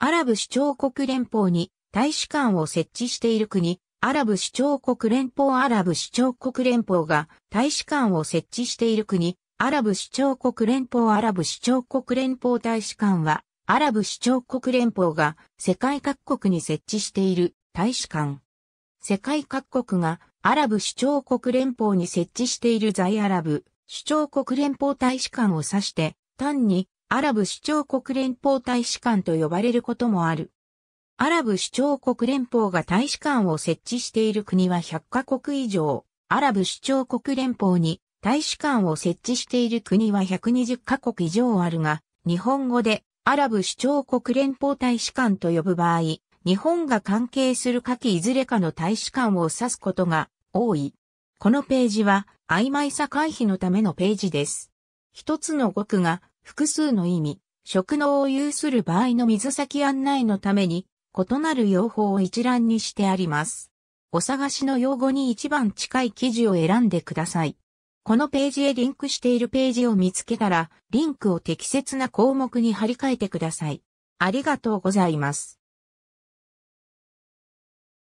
アラブ首長国連邦に大使館を設置している国、アラブ首長国連邦アラブ首長国連邦が大使館を設置している国、アラブ首長国連邦アラブ首長国連邦大使館は、アラブ首長国連邦が世界各国に設置している大使館。世界各国がアラブ首長国連邦に設置している在アラブ首長国連邦大使館を指して、単にアラブ首長国連邦大使館と呼ばれることもある。アラブ首長国連邦が大使館を設置している国は100カ国以上、アラブ首長国連邦に大使館を設置している国は120カ国以上あるが、日本語でアラブ首長国連邦大使館と呼ぶ場合、日本が関係する下記いずれかの大使館を指すことが多い。このページは曖昧さ回避のためのページです。一つの語句が複数の意味、職能を有する場合の水先案内のために、異なる用法を一覧にしてあります。お探しの用語に一番近い記事を選んでください。このページへリンクしているページを見つけたら、リンクを適切な項目に貼り替えてください。ありがとうございます。